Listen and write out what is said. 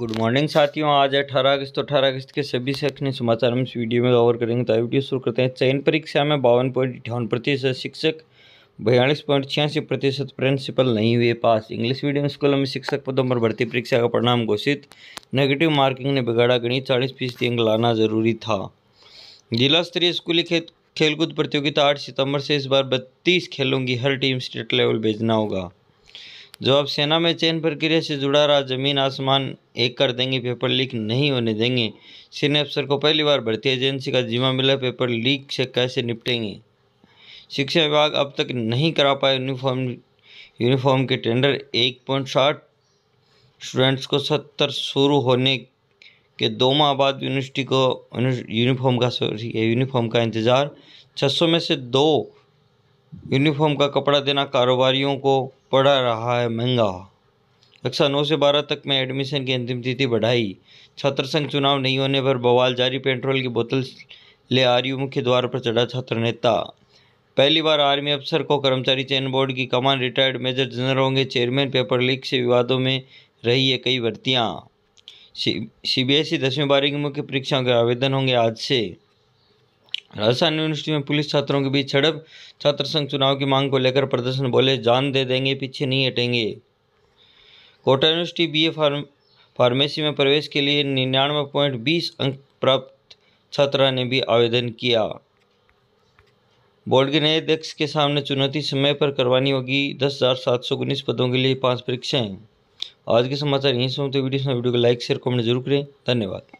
good morning साथियों आज है अठारह अगस्त तो अठारह अगस्त के सभी सेक्शन समाचार हम इस वीडियो में कवर करेंगे तो वीडियो शुरू करते हैं चयन परीक्षा में बावन पॉइंट अठावन प्रतिशत शिक्षक बयालीस पॉइंट छियासी प्रतिशत प्रिंसिपल नहीं हुए पास इंग्लिश मीडियम स्कूलों में शिक्षक पदों पर भर्ती परीक्षा का परिणाम घोषित नेगेटिव मार्किंग ने बिगाड़ा गणित चालीस फीसदी अंक लाना जरूरी था जिला स्तरीय स्कूली खेल खेलकूद प्रतियोगिता आठ सितंबर से इस बार बत्तीस खेलों की हर टीम स्टेट लेवल भेजना होगा आप सेना में चयन प्रक्रिया से जुड़ा रहा जमीन आसमान एक कर देंगे पेपर लीक नहीं होने देंगे सीनियर अफसर को पहली बार भर्ती एजेंसी का जिम्मा मिला पेपर लीक से कैसे निपटेंगे शिक्षा विभाग अब तक नहीं करा पाए यूनिफॉर्म यूनिफॉर्म के टेंडर एक पॉइंट साठ स्टूडेंट्स को सत्तर शुरू होने के दो माह बाद यूनिवर्सिटी को यूनिफॉर्म का सॉरी यूनिफॉर्म का इंतज़ार छः सौ में से दो यूनिफॉर्म का कपड़ा देना कारोबारियों को पड़ा रहा है महंगा कक्षा नौ से बारह तक में एडमिशन की अंतिम तिथि बढ़ाई छात्र संघ चुनाव नहीं होने पर बवाल जारी पेट्रोल की बोतल ले यू मुख्य द्वार पर चढ़ा छात्र नेता पहली बार आर्मी अफसर को कर्मचारी चयन बोर्ड की कमान रिटायर्ड मेजर जनरल होंगे चेयरमैन पेपर लीक से विवादों में रही है कई भर्तियाँ सी बी एस ई दसवीं बारहवीं की मुख्य परीक्षाओं के आवेदन होंगे आज से राजस्थान यूनिवर्सिटी में पुलिस छात्रों के बीच झड़प छात्र संघ चुनाव की मांग को लेकर प्रदर्शन बोले जान दे देंगे पीछे नहीं हटेंगे Kota university BA pharm pharmacy में प्रवेश के लिए निन्यानवे पॉइंट बीस अंक प्राप्त छात्रा ने भी आवेदन किया बोर्ड के नए अध्यक्ष के सामने चुनौती समय पर करवानी होगी दस हज़ार सात सौ उन्नीस पदों के लिए पांच परीक्षाएं आज के समाचार यहीं से होते वीडियो वीडियो को लाइक शेयर कमेंट जरूर करें धन्यवाद